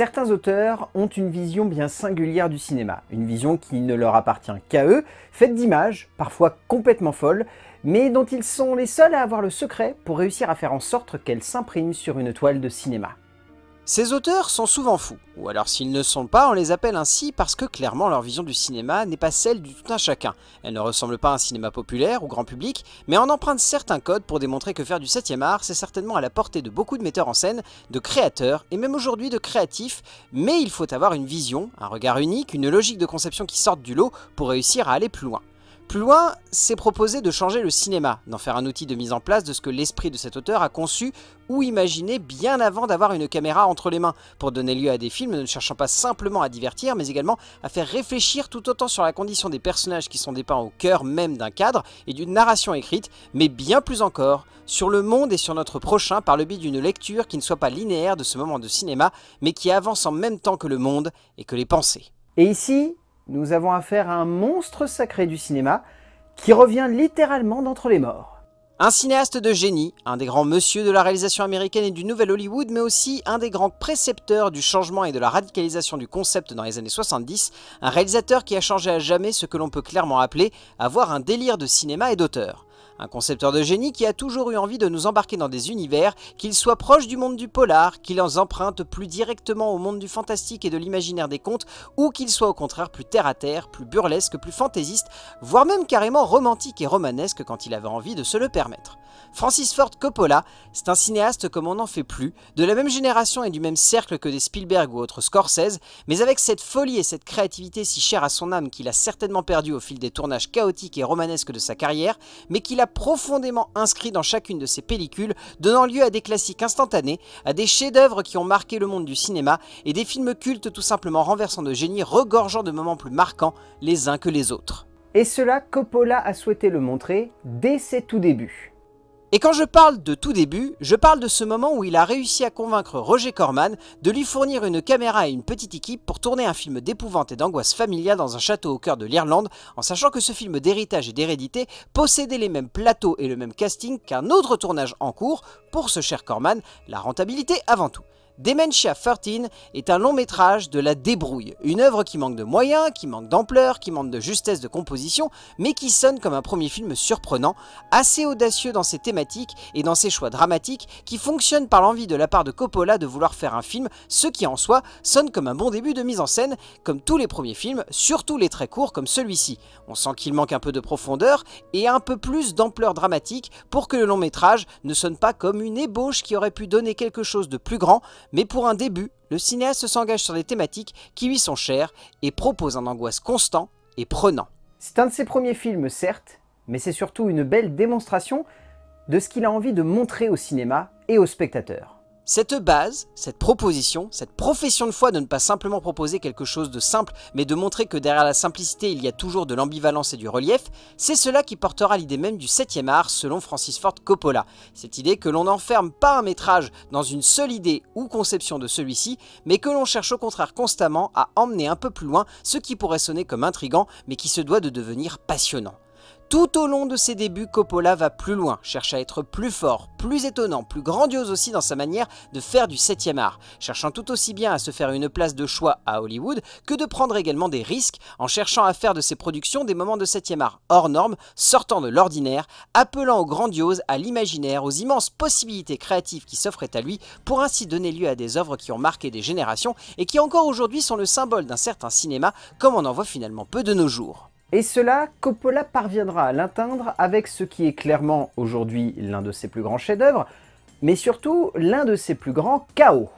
Certains auteurs ont une vision bien singulière du cinéma, une vision qui ne leur appartient qu'à eux, faite d'images, parfois complètement folles, mais dont ils sont les seuls à avoir le secret pour réussir à faire en sorte qu'elles s'impriment sur une toile de cinéma. Ces auteurs sont souvent fous, ou alors s'ils ne sont pas, on les appelle ainsi parce que clairement leur vision du cinéma n'est pas celle du tout un chacun. Elle ne ressemble pas à un cinéma populaire ou grand public, mais en emprunte certains codes pour démontrer que faire du 7 art, c'est certainement à la portée de beaucoup de metteurs en scène, de créateurs, et même aujourd'hui de créatifs, mais il faut avoir une vision, un regard unique, une logique de conception qui sorte du lot pour réussir à aller plus loin. Plus loin, c'est proposé de changer le cinéma, d'en faire un outil de mise en place de ce que l'esprit de cet auteur a conçu ou imaginé bien avant d'avoir une caméra entre les mains, pour donner lieu à des films ne cherchant pas simplement à divertir, mais également à faire réfléchir tout autant sur la condition des personnages qui sont dépeints au cœur même d'un cadre et d'une narration écrite, mais bien plus encore sur le monde et sur notre prochain par le biais d'une lecture qui ne soit pas linéaire de ce moment de cinéma, mais qui avance en même temps que le monde et que les pensées. Et ici, nous avons affaire à un monstre sacré du cinéma qui revient littéralement d'entre les morts. Un cinéaste de génie, un des grands monsieur de la réalisation américaine et du nouvel Hollywood, mais aussi un des grands précepteurs du changement et de la radicalisation du concept dans les années 70, un réalisateur qui a changé à jamais ce que l'on peut clairement appeler avoir un délire de cinéma et d'auteur. Un concepteur de génie qui a toujours eu envie de nous embarquer dans des univers, qu'ils soient proches du monde du polar, qu'il en emprunte plus directement au monde du fantastique et de l'imaginaire des contes, ou qu'ils soient au contraire plus terre-à-terre, plus burlesque, plus fantaisiste, voire même carrément romantique et romanesque quand il avait envie de se le permettre. Francis Ford Coppola, c'est un cinéaste comme on n'en fait plus, de la même génération et du même cercle que des Spielberg ou autres Scorsese, mais avec cette folie et cette créativité si chère à son âme qu'il a certainement perdu au fil des tournages chaotiques et romanesques de sa carrière, mais qu'il a profondément inscrit dans chacune de ses pellicules, donnant lieu à des classiques instantanés, à des chefs-d'œuvre qui ont marqué le monde du cinéma et des films cultes tout simplement renversants de génie, regorgeant de moments plus marquants les uns que les autres. Et cela, Coppola a souhaité le montrer dès ses tout débuts. Et quand je parle de tout début, je parle de ce moment où il a réussi à convaincre Roger Corman de lui fournir une caméra et une petite équipe pour tourner un film d'épouvante et d'angoisse familiale dans un château au cœur de l'Irlande, en sachant que ce film d'héritage et d'hérédité possédait les mêmes plateaux et le même casting qu'un autre tournage en cours, pour ce cher Corman, la rentabilité avant tout. Dementia 13 est un long métrage de la débrouille, une œuvre qui manque de moyens, qui manque d'ampleur, qui manque de justesse de composition, mais qui sonne comme un premier film surprenant, assez audacieux dans ses thématiques et dans ses choix dramatiques, qui fonctionne par l'envie de la part de Coppola de vouloir faire un film, ce qui en soi sonne comme un bon début de mise en scène, comme tous les premiers films, surtout les très courts comme celui-ci. On sent qu'il manque un peu de profondeur et un peu plus d'ampleur dramatique pour que le long métrage ne sonne pas comme une ébauche qui aurait pu donner quelque chose de plus grand, mais pour un début, le cinéaste s'engage sur des thématiques qui lui sont chères et propose un angoisse constant et prenant. C'est un de ses premiers films, certes, mais c'est surtout une belle démonstration de ce qu'il a envie de montrer au cinéma et aux spectateurs. Cette base, cette proposition, cette profession de foi de ne pas simplement proposer quelque chose de simple, mais de montrer que derrière la simplicité il y a toujours de l'ambivalence et du relief, c'est cela qui portera l'idée même du 7 ème art selon Francis Ford Coppola. Cette idée que l'on n'enferme pas un métrage dans une seule idée ou conception de celui-ci, mais que l'on cherche au contraire constamment à emmener un peu plus loin ce qui pourrait sonner comme intrigant, mais qui se doit de devenir passionnant. Tout au long de ses débuts, Coppola va plus loin, cherche à être plus fort, plus étonnant, plus grandiose aussi dans sa manière de faire du 7 art, cherchant tout aussi bien à se faire une place de choix à Hollywood que de prendre également des risques en cherchant à faire de ses productions des moments de 7 art hors normes, sortant de l'ordinaire, appelant au grandiose, à l'imaginaire, aux immenses possibilités créatives qui s'offraient à lui pour ainsi donner lieu à des œuvres qui ont marqué des générations et qui encore aujourd'hui sont le symbole d'un certain cinéma comme on en voit finalement peu de nos jours. Et cela, Coppola parviendra à l'atteindre avec ce qui est clairement aujourd'hui l'un de ses plus grands chefs-d'œuvre, mais surtout l'un de ses plus grands chaos.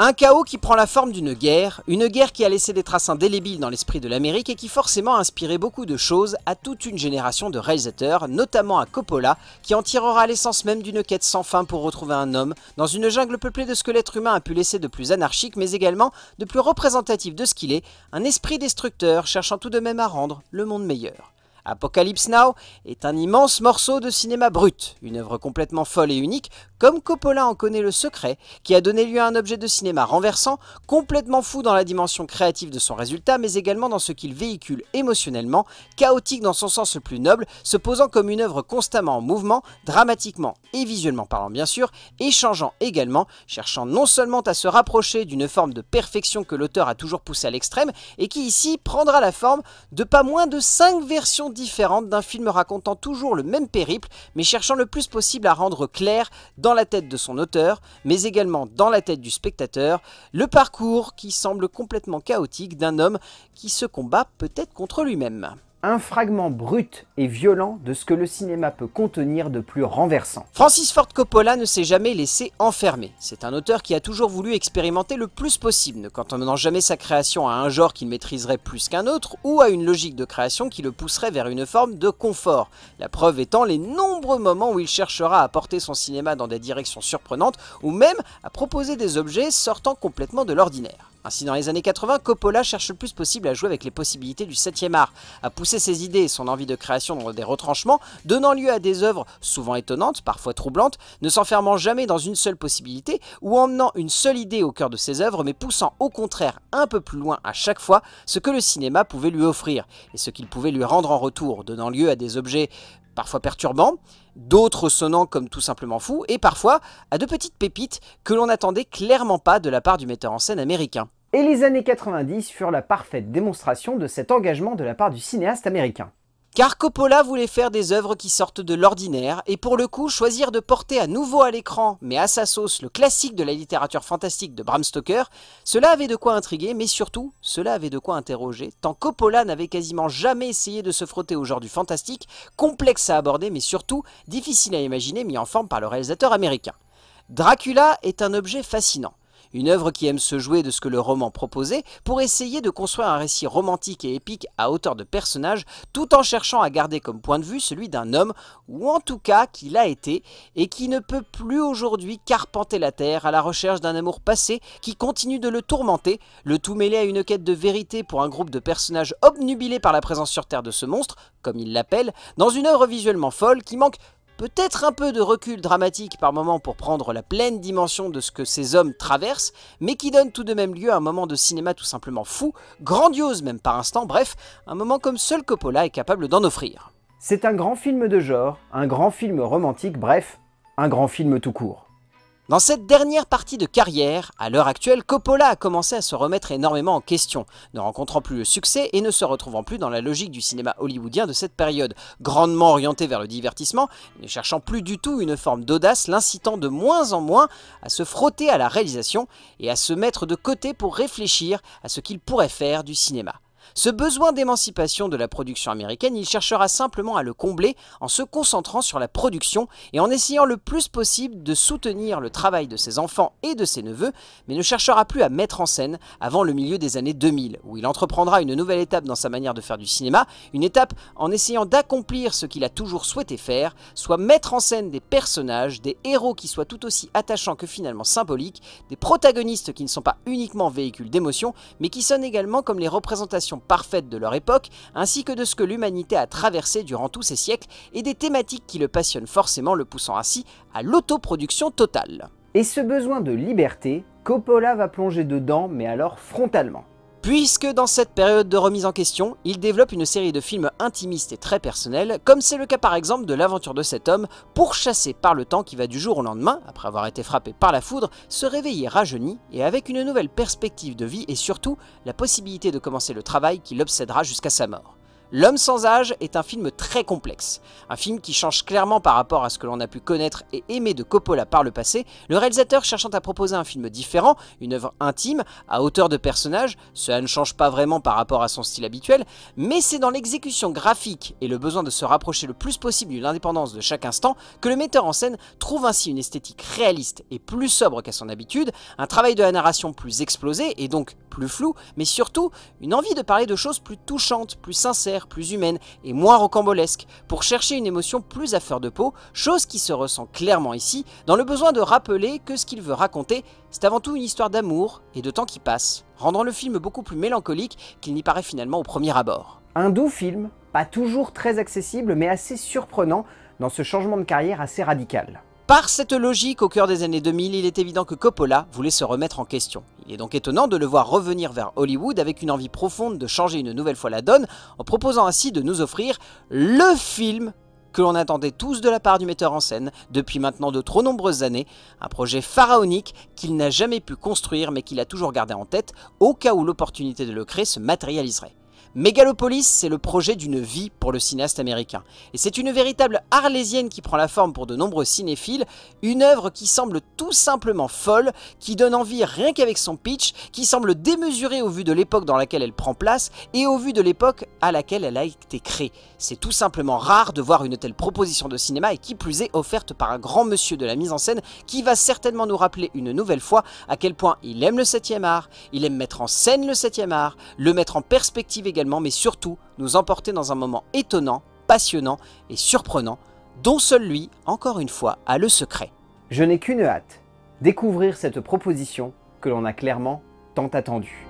Un chaos qui prend la forme d'une guerre, une guerre qui a laissé des traces indélébiles dans l'esprit de l'Amérique et qui forcément a inspiré beaucoup de choses à toute une génération de réalisateurs, notamment à Coppola, qui en tirera l'essence même d'une quête sans fin pour retrouver un homme, dans une jungle peuplée de ce que l'être humain a pu laisser de plus anarchique mais également de plus représentatif de ce qu'il est, un esprit destructeur cherchant tout de même à rendre le monde meilleur. Apocalypse Now est un immense morceau de cinéma brut, une œuvre complètement folle et unique, comme Coppola en connaît le secret, qui a donné lieu à un objet de cinéma renversant, complètement fou dans la dimension créative de son résultat, mais également dans ce qu'il véhicule émotionnellement, chaotique dans son sens le plus noble, se posant comme une œuvre constamment en mouvement, dramatiquement et visuellement parlant bien sûr, échangeant également, cherchant non seulement à se rapprocher d'une forme de perfection que l'auteur a toujours poussé à l'extrême, et qui ici prendra la forme de pas moins de 5 versions différente d'un film racontant toujours le même périple, mais cherchant le plus possible à rendre clair dans la tête de son auteur, mais également dans la tête du spectateur, le parcours qui semble complètement chaotique d'un homme qui se combat peut-être contre lui-même un fragment brut et violent de ce que le cinéma peut contenir de plus renversant. Francis Ford Coppola ne s'est jamais laissé enfermer. C'est un auteur qui a toujours voulu expérimenter le plus possible, ne cantonnant jamais sa création à un genre qu'il maîtriserait plus qu'un autre, ou à une logique de création qui le pousserait vers une forme de confort. La preuve étant les nombreux moments où il cherchera à porter son cinéma dans des directions surprenantes, ou même à proposer des objets sortant complètement de l'ordinaire. Ainsi, dans les années 80, Coppola cherche le plus possible à jouer avec les possibilités du 7 art, à pousser ses idées et son envie de création dans des retranchements, donnant lieu à des œuvres souvent étonnantes, parfois troublantes, ne s'enfermant jamais dans une seule possibilité ou emmenant une seule idée au cœur de ses œuvres, mais poussant au contraire un peu plus loin à chaque fois ce que le cinéma pouvait lui offrir et ce qu'il pouvait lui rendre en retour, donnant lieu à des objets parfois perturbants, d'autres sonnant comme tout simplement fous, et parfois à de petites pépites que l'on n'attendait clairement pas de la part du metteur en scène américain. Et les années 90 furent la parfaite démonstration de cet engagement de la part du cinéaste américain. Car Coppola voulait faire des œuvres qui sortent de l'ordinaire, et pour le coup choisir de porter à nouveau à l'écran, mais à sa sauce, le classique de la littérature fantastique de Bram Stoker, cela avait de quoi intriguer, mais surtout, cela avait de quoi interroger, tant Coppola n'avait quasiment jamais essayé de se frotter au genre du fantastique, complexe à aborder, mais surtout difficile à imaginer, mis en forme par le réalisateur américain. Dracula est un objet fascinant une œuvre qui aime se jouer de ce que le roman proposait, pour essayer de construire un récit romantique et épique à hauteur de personnages, tout en cherchant à garder comme point de vue celui d'un homme, ou en tout cas qu'il a été, et qui ne peut plus aujourd'hui carpenter la terre à la recherche d'un amour passé qui continue de le tourmenter, le tout mêlé à une quête de vérité pour un groupe de personnages obnubilés par la présence sur Terre de ce monstre, comme il l'appelle, dans une œuvre visuellement folle qui manque Peut-être un peu de recul dramatique par moment pour prendre la pleine dimension de ce que ces hommes traversent, mais qui donne tout de même lieu à un moment de cinéma tout simplement fou, grandiose même par instant, bref, un moment comme seul Coppola est capable d'en offrir. C'est un grand film de genre, un grand film romantique, bref, un grand film tout court. Dans cette dernière partie de carrière, à l'heure actuelle, Coppola a commencé à se remettre énormément en question, ne rencontrant plus le succès et ne se retrouvant plus dans la logique du cinéma hollywoodien de cette période, grandement orienté vers le divertissement, ne cherchant plus du tout une forme d'audace, l'incitant de moins en moins à se frotter à la réalisation et à se mettre de côté pour réfléchir à ce qu'il pourrait faire du cinéma. Ce besoin d'émancipation de la production américaine, il cherchera simplement à le combler en se concentrant sur la production et en essayant le plus possible de soutenir le travail de ses enfants et de ses neveux, mais ne cherchera plus à mettre en scène avant le milieu des années 2000, où il entreprendra une nouvelle étape dans sa manière de faire du cinéma, une étape en essayant d'accomplir ce qu'il a toujours souhaité faire, soit mettre en scène des personnages, des héros qui soient tout aussi attachants que finalement symboliques, des protagonistes qui ne sont pas uniquement véhicules d'émotion, mais qui sonnent également comme les représentations parfaite de leur époque, ainsi que de ce que l'humanité a traversé durant tous ces siècles, et des thématiques qui le passionnent forcément, le poussant ainsi à l'autoproduction totale. Et ce besoin de liberté, Coppola va plonger dedans, mais alors frontalement puisque dans cette période de remise en question, il développe une série de films intimistes et très personnels, comme c'est le cas par exemple de l'aventure de cet homme, pourchassé par le temps qui va du jour au lendemain, après avoir été frappé par la foudre, se réveiller rajeuni et avec une nouvelle perspective de vie et surtout la possibilité de commencer le travail qui l'obsédera jusqu'à sa mort. L'homme sans âge est un film très complexe, un film qui change clairement par rapport à ce que l'on a pu connaître et aimer de Coppola par le passé, le réalisateur cherchant à proposer un film différent, une œuvre intime, à hauteur de personnage, cela ne change pas vraiment par rapport à son style habituel, mais c'est dans l'exécution graphique et le besoin de se rapprocher le plus possible de l'indépendance de chaque instant que le metteur en scène trouve ainsi une esthétique réaliste et plus sobre qu'à son habitude, un travail de la narration plus explosé et donc plus flou, mais surtout une envie de parler de choses plus touchantes, plus sincères, plus humaines et moins rocambolesques, pour chercher une émotion plus à fleur de peau, chose qui se ressent clairement ici, dans le besoin de rappeler que ce qu'il veut raconter, c'est avant tout une histoire d'amour et de temps qui passe, rendant le film beaucoup plus mélancolique qu'il n'y paraît finalement au premier abord. Un doux film, pas toujours très accessible, mais assez surprenant dans ce changement de carrière assez radical. Par cette logique au cœur des années 2000, il est évident que Coppola voulait se remettre en question. Il est donc étonnant de le voir revenir vers Hollywood avec une envie profonde de changer une nouvelle fois la donne, en proposant ainsi de nous offrir LE film que l'on attendait tous de la part du metteur en scène depuis maintenant de trop nombreuses années, un projet pharaonique qu'il n'a jamais pu construire mais qu'il a toujours gardé en tête au cas où l'opportunité de le créer se matérialiserait. Mégalopolis, c'est le projet d'une vie pour le cinéaste américain. Et c'est une véritable arlésienne qui prend la forme pour de nombreux cinéphiles, une œuvre qui semble tout simplement folle, qui donne envie rien qu'avec son pitch, qui semble démesurée au vu de l'époque dans laquelle elle prend place et au vu de l'époque à laquelle elle a été créée. C'est tout simplement rare de voir une telle proposition de cinéma et qui plus est offerte par un grand monsieur de la mise en scène qui va certainement nous rappeler une nouvelle fois à quel point il aime le 7 art, il aime mettre en scène le 7 art, le mettre en perspective également mais surtout nous emporter dans un moment étonnant, passionnant et surprenant, dont seul lui, encore une fois, a le secret. Je n'ai qu'une hâte, découvrir cette proposition que l'on a clairement tant attendue.